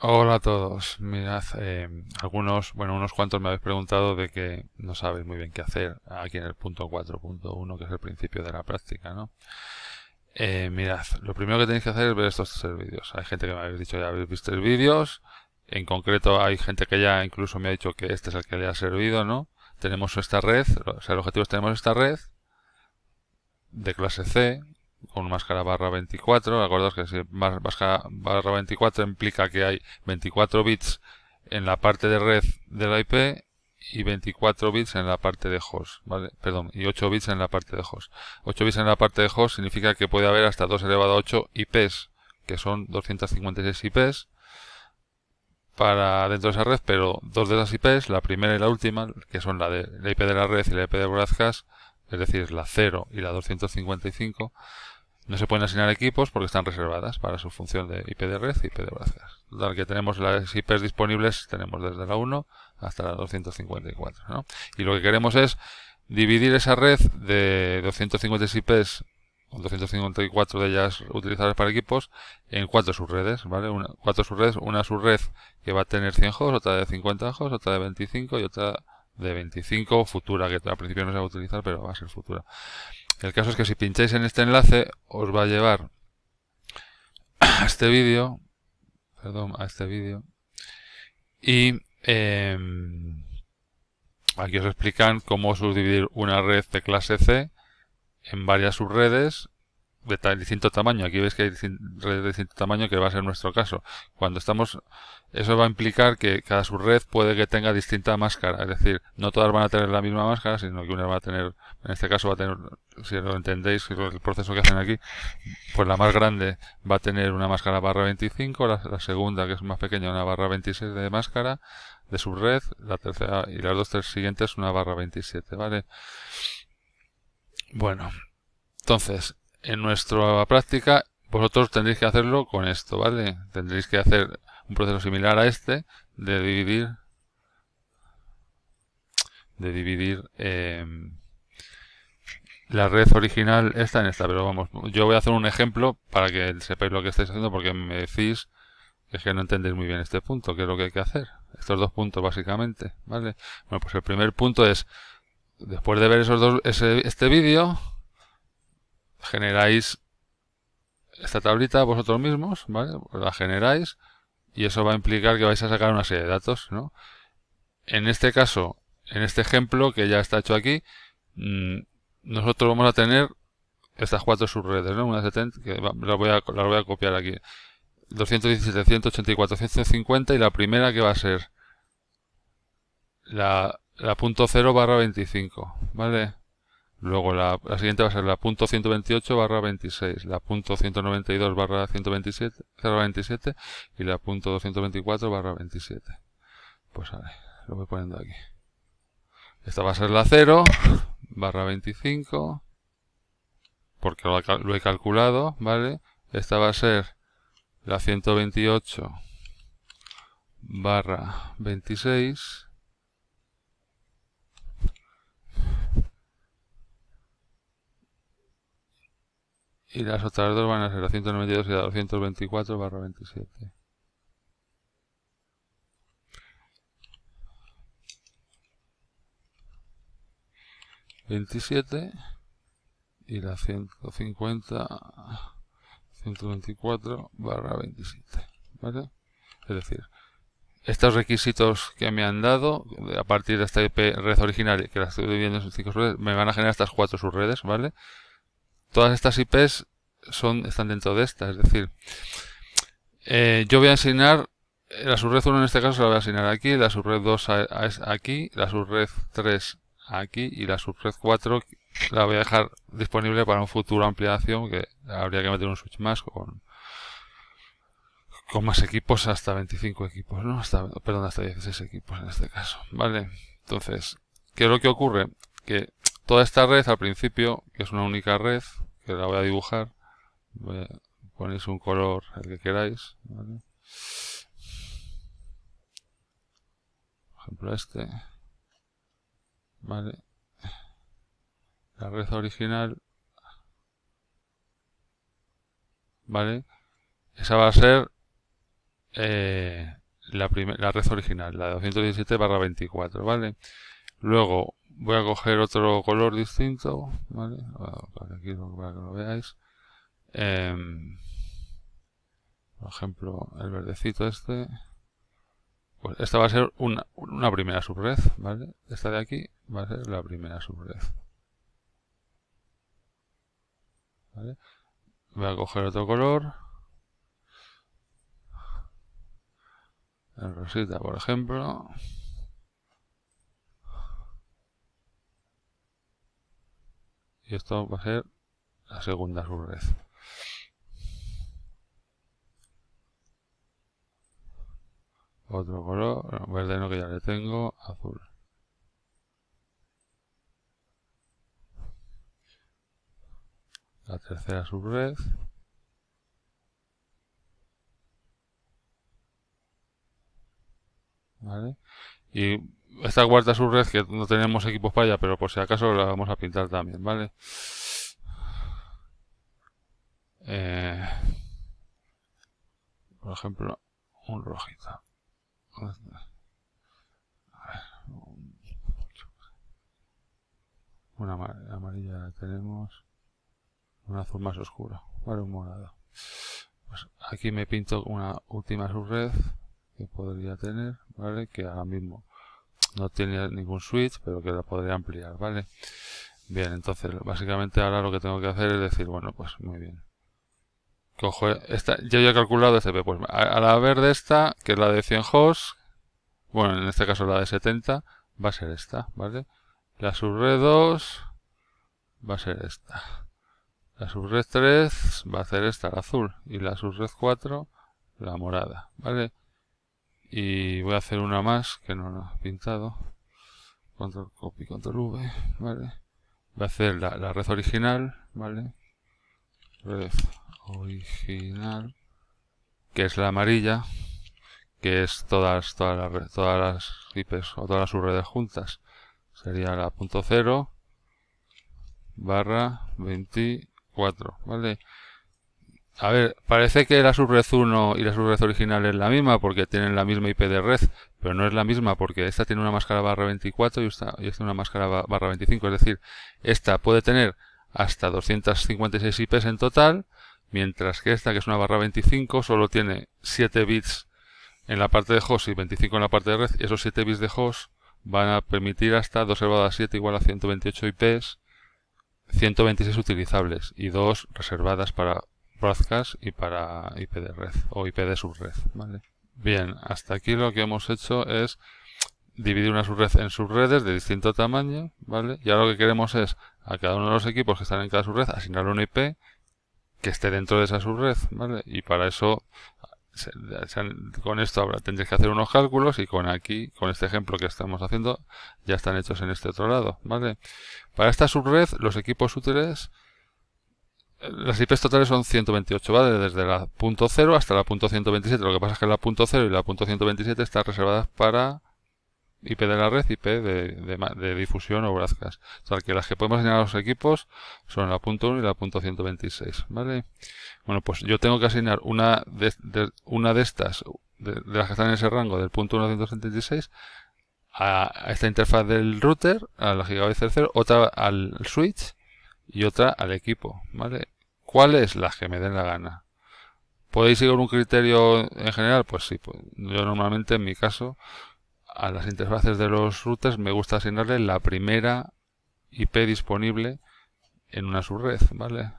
Hola a todos. Mirad, eh, algunos, bueno, unos cuantos me habéis preguntado de que no sabéis muy bien qué hacer aquí en el punto 4.1, que es el principio de la práctica, ¿no? Eh, mirad, lo primero que tenéis que hacer es ver estos tres vídeos. Hay gente que me habéis dicho ya habéis visto el vídeos. En concreto, hay gente que ya incluso me ha dicho que este es el que le ha servido, ¿no? Tenemos esta red, o sea, el objetivo es tenemos esta red de clase C, con máscara barra 24. Acordaos que si máscara barra 24 implica que hay 24 bits en la parte de red de la IP y 24 bits en la parte de host, ¿vale? Perdón, y 8 bits en la parte de host. 8 bits en la parte de host significa que puede haber hasta 2 elevado a 8 IPs, que son 256 IPs para dentro de esa red, pero dos de las IPs, la primera y la última, que son la de la IP de la red y la IP de broadcast, es decir, la 0 y la 255, no se pueden asignar equipos porque están reservadas para su función de IP de red y IP de gracias que tenemos las IPs disponibles, tenemos desde la 1 hasta la 254. Y lo que queremos es dividir esa red de 256 IPs, con 254 de ellas utilizadas para equipos, en cuatro subredes. ¿vale? Una, cuatro subredes, una subred que va a tener 100 hosts, otra de 50 hosts, otra de 25 y otra de 25 futura, que al principio no se va a utilizar, pero va a ser futura. El caso es que si pincháis en este enlace os va a llevar a este vídeo, perdón, a este vídeo, y em, aquí os explican cómo subdividir una red de clase C en varias subredes de distinto tamaño. Aquí veis que hay redes de distinto tamaño que va a ser nuestro caso. Cuando estamos, eso va a implicar que cada subred puede que tenga distinta máscara. Es decir, no todas van a tener la misma máscara, sino que una va a tener, en este caso va a tener, si lo entendéis, el proceso que hacen aquí, pues la más grande va a tener una máscara barra 25, la, segunda que es más pequeña una barra 26 de máscara de subred, la tercera y las dos tres siguientes una barra 27, ¿vale? Bueno, entonces, en nuestra práctica vosotros tendréis que hacerlo con esto, ¿vale? Tendréis que hacer un proceso similar a este de dividir de dividir eh, la red original esta en esta, pero vamos, yo voy a hacer un ejemplo para que sepáis lo que estáis haciendo porque me decís que no entendéis muy bien este punto, que es lo que hay que hacer. Estos dos puntos básicamente, ¿vale? Bueno, pues el primer punto es, después de ver esos dos, este vídeo, generáis esta tablita vosotros mismos, ¿vale? Pues la generáis y eso va a implicar que vais a sacar una serie de datos, ¿no? En este caso, en este ejemplo que ya está hecho aquí, mm, nosotros vamos a tener estas cuatro subredes, ¿no? Una 70, que la, voy a, voy a copiar aquí. 217, 184, 150 y la primera que va a ser la, punto .0 barra 25, ¿vale? Luego la, siguiente va a ser la punto 128 barra 26, la punto 192 barra 127, 27 y la punto 224 barra 27. Pues vale, lo voy poniendo aquí. Esta va a ser la 0 barra 25, porque lo, lo he calculado, ¿vale? Esta va a ser la 128 barra 26 Y las otras dos van a ser 192 y la 224 barra 27. Veintisiete y la 150 124 barra 27 ¿vale? es decir estos requisitos que me han dado a partir de esta IP red original, que la estoy viviendo en sus cinco subredes me van a generar estas cuatro subredes ¿vale? todas estas IPs son, están dentro de esta. Es decir, eh, yo voy a asignar la subred 1 en este caso la voy a asignar aquí, la subred 2 a, aquí, la subred 3 aquí y la subred 4 la voy a dejar disponible para un futuro ampliación que habría que meter un switch más con con más equipos hasta 25 equipos, ¿no? Hasta, perdón, hasta 16 equipos en este caso, ¿vale? Entonces, ¿qué es lo que ocurre? Que Toda esta red al principio, que es una única red, que la voy a dibujar, ponéis un color, el que queráis, por ejemplo este, vale, la red original, vale, esa va a ser eh, la, la red original, la de 217 barra 24, vale, luego voy a coger otro color distinto, ¿vale? Para que lo veáis. Em, por ejemplo, el verdecito este. Pues esta va a ser una, una primera subred, ¿vale? Esta de aquí va a ser la primera subred. ¿Vale? Voy a coger otro color. El rosita, por ejemplo. y esto va a ser la segunda subred. Otro color, verde no que ya le tengo, azul. La tercera subred. ¿Vale? Y esta cuarta subred que no tenemos equipos para allá, pero por si acaso la vamos a pintar también, ¿vale? Eh, por ejemplo, un rojito. Una amarilla tenemos. Un azul más oscuro. Vale, un morado. Pues aquí me pinto una última subred que podría tener, ¿vale? Que ahora mismo no tiene ningún switch, pero que la podría ampliar, ¿vale? Bien, entonces básicamente ahora lo que tengo que hacer es decir, bueno, pues muy bien. Cojo esta, yo ya he calculado este pues a, la verde esta, que es la de 100 hosts, bueno, en este caso la de 70, va a ser esta, ¿vale? La subred 2 va a ser esta. La subred 3 va a ser esta, la azul, y la subred 4 la morada, ¿vale? Y voy a hacer una más que no la he pintado. Control copy, control V, ¿vale? Voy a hacer la, red original, ¿vale? Red original, que es la amarilla, que es todas, todas, las, todas las IPs o todas las subredes juntas. Sería la punto .0 barra 24, ¿vale? A ver, parece que la subred 1 y la subred original es la misma porque tienen la misma IP de red, pero no es la misma porque esta tiene una máscara barra 24 y esta, tiene una máscara barra 25. Es decir, esta puede tener hasta 256 IPs en total, mientras que esta, que es una barra 25, solo tiene 7 bits en la parte de host y 25 en la parte de red. Y esos 7 bits de host van a permitir hasta 2 elevado a 7 igual a 128 IPs, 126 utilizables y 2 reservadas para broadcast y para IP de red o IP de subred, ¿vale? Bien, hasta aquí lo que hemos hecho es dividir una subred en subredes de distinto tamaño, ¿vale? Y ahora lo que queremos es a cada uno de los equipos que están en cada subred asignar un IP que esté dentro de esa subred, ¿vale? Y para eso con esto ahora tendréis que hacer unos cálculos y con aquí, con este ejemplo que estamos haciendo, ya están hechos en este otro lado, ¿vale? Para esta subred, los equipos útiles las IPs totales son 128, ¿vale? Desde la punto .0 hasta la punto .127. Lo que pasa es que la punto .0 y la punto .127 están reservadas para IP de la red, IP de, difusión o broadcast. O sea, que las que podemos asignar a los equipos son la punto .1 y la punto .126, ¿vale? Bueno, pues yo tengo que asignar una de, una de estas, de, las que están en ese rango, del punto .176, a, a esta interfaz del router, a la gigabit 0 otra al switch, y otra al equipo, ¿vale? ¿Cuál es la que me den la gana? ¿Podéis seguir un criterio en general? Pues sí, pues, yo normalmente en mi caso a las interfaces de los routers me gusta asignarle la primera IP disponible en una subred, ¿vale?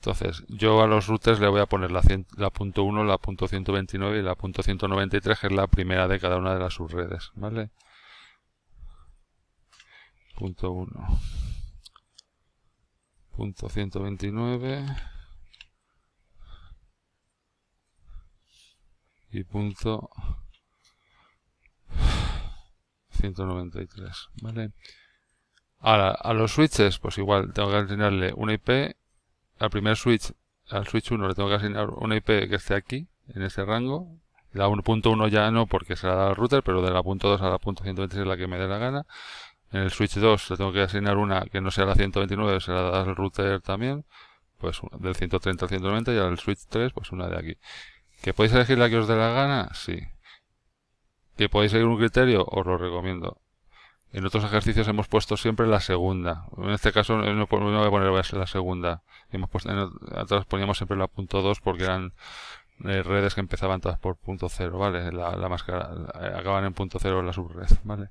Entonces, yo a los routers le voy a poner la, la punto .1, la punto .129 y la punto .193, que es la primera de cada una de las subredes, ¿vale? Punto 1 punto 129 y punto 193 vale ahora a los switches pues igual tengo que asignarle una IP al primer switch al switch 1 le tengo que asignar una IP que esté aquí en este rango la 1.1 ya no porque se la del router pero de la punto .2 a la punto .126 es la que me dé la gana en el switch 2 le tengo que asignar una que no sea la 129, se la da el router también, pues del 130 al 190 y al switch 3 pues una de aquí. ¿Que podéis elegir la que os dé la gana? Sí. ¿Que podéis seguir un criterio? Os lo recomiendo. En otros ejercicios hemos puesto siempre la segunda. En este caso eh, pues, no, voy a poner la segunda. Hemos puesto, atrás poníamos siempre la punto .2 porque eran eh, redes que empezaban todas por punto .0, ¿vale? La, máscara eh, acaban en punto .0 la subred, ¿vale?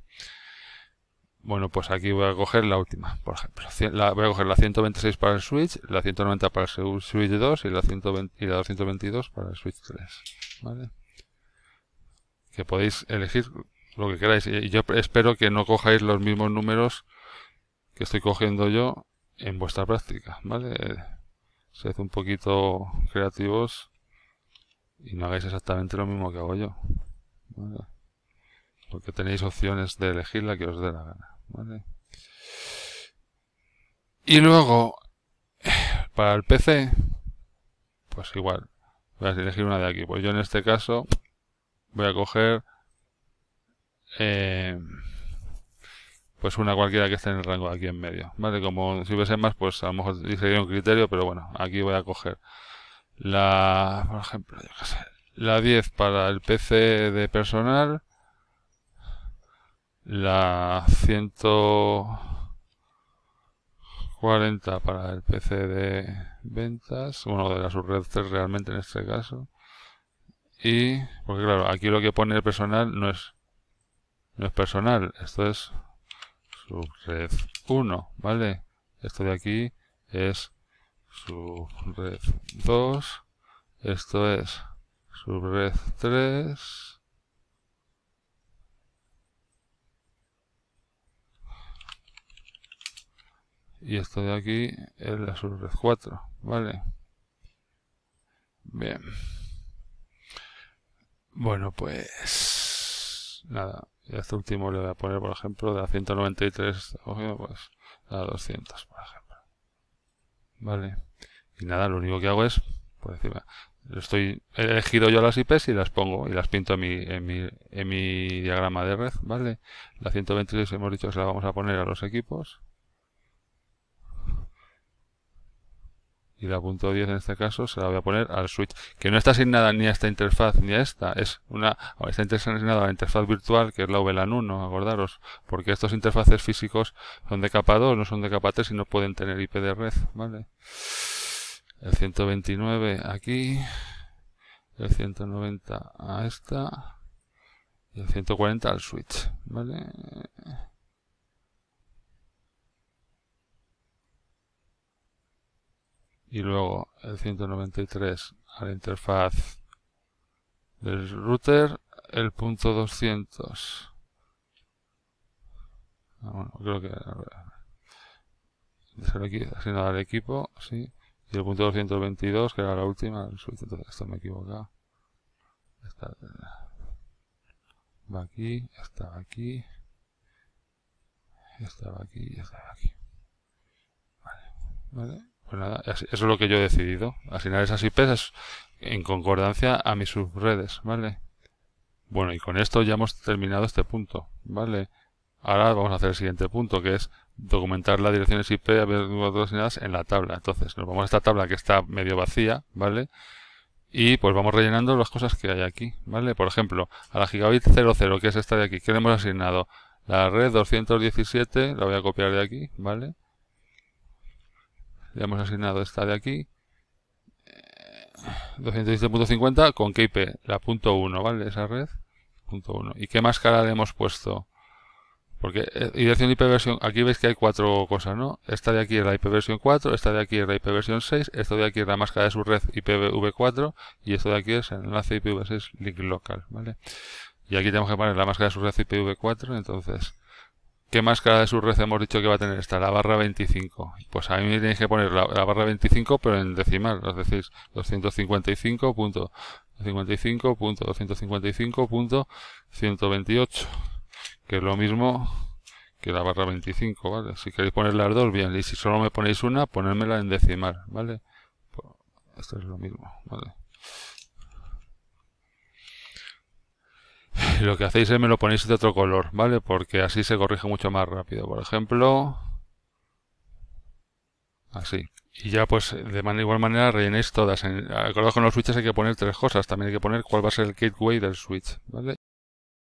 Bueno, pues aquí voy a coger la última, por ejemplo. La, voy a coger la 126 para el Switch, la 190 para el Switch 2 y la, 120, 222 para el Switch 3. ¿Vale? Que podéis elegir lo que queráis. Y yo espero que no cojáis los mismos números que estoy cogiendo yo en vuestra práctica. ¿Vale? Sed un poquito creativos y no hagáis exactamente lo mismo que hago yo. Porque tenéis opciones de elegir la que os dé la gana. Y luego, para el PC, pues igual, voy a elegir una de aquí. Pues yo en este caso voy a coger eh, pues una cualquiera que esté en el rango de aquí en medio. ¿Vale? Como si hubiese más, pues a lo mejor sería un criterio, pero bueno, aquí voy a coger la, por ejemplo, la 10 para el PC de personal la 140 para el PC de ventas, bueno, de la subred 3 realmente en este caso. Y, porque claro, aquí lo que pone el personal no es, no es personal, esto es subred 1, ¿vale? Esto de aquí es subred 2, esto es subred 3, y esto de aquí es la subred 4, ¿vale? Bien. Bueno, pues nada, este último le voy a poner, por ejemplo, de la 193, a 200, por ejemplo. Vale. Y nada, lo único que hago es, por encima, estoy, he elegido yo las IPs y las pongo y las pinto en mi, en mi, en mi diagrama de red, ¿vale? La 123 hemos dicho que se la vamos a poner a los equipos. Y la punto 10 en este caso se la voy a poner al switch, que no está asignada ni a esta interfaz ni a esta, es una, está asignada a la interfaz virtual que es la VLAN 1, acordaros, porque estos interfaces físicos son de capa 2, no son de capa 3 y no pueden tener IP de red, ¿vale? El 129 aquí, el 190 a esta y el 140 al switch, ¿vale? y luego el 193 a la interfaz del router, el punto 200. Ah, bueno, creo que aquí, asignado al equipo, sí. Y el punto 222, que era la última, entonces esto me equivoca equivocado. va aquí, estaba aquí, estaba aquí y estaba aquí. vale. Pues nada, eso es lo que yo he decidido. Asignar esas IPs pues, en concordancia a mis subredes, ¿vale? Bueno, y con esto ya hemos terminado este punto, ¿vale? Ahora vamos a hacer el siguiente punto, que es documentar las direcciones IP asignadas en la tabla. Entonces, nos vamos a esta tabla que está medio vacía, ¿vale? Y pues vamos rellenando las cosas que hay aquí, ¿vale? Por ejemplo, a la gigabit 00, que es esta de aquí, que le hemos asignado la red 217, la voy a copiar de aquí, ¿vale? Le hemos asignado esta de aquí. 217.50 eh, con qué IP? la punto .1, ¿vale? Esa red, punto .1. ¿Y qué máscara le hemos puesto? Porque y eh, dirección IPv4, aquí veis que hay cuatro cosas, ¿no? Esta de aquí es la IP 4, esta de aquí es la ipv 6, esto de aquí es la máscara de su red IPv4 y esto de aquí es el enlace IPv6 link local, ¿vale? Y aquí tenemos que poner la máscara de su red IPv4, entonces ¿Qué máscara de subred hemos dicho que va a tener esta? La barra 25. Pues a mí me tenéis que poner la, barra 25, pero en decimal, es decir, 255.255.255.128, que es lo mismo que la barra 25, Si queréis poner las dos, bien, y si solo me ponéis una, ponérmela en decimal, ¿vale? Pues, esto es lo mismo, ¿vale? lo que hacéis es me lo ponéis de otro color, ¿vale? Porque así se corrige mucho más rápido. Por ejemplo, así. Y ya pues de igual manera rellenéis todas. En, que con los switches hay que poner tres cosas. También hay que poner cuál va a ser el gateway del switch, ¿vale?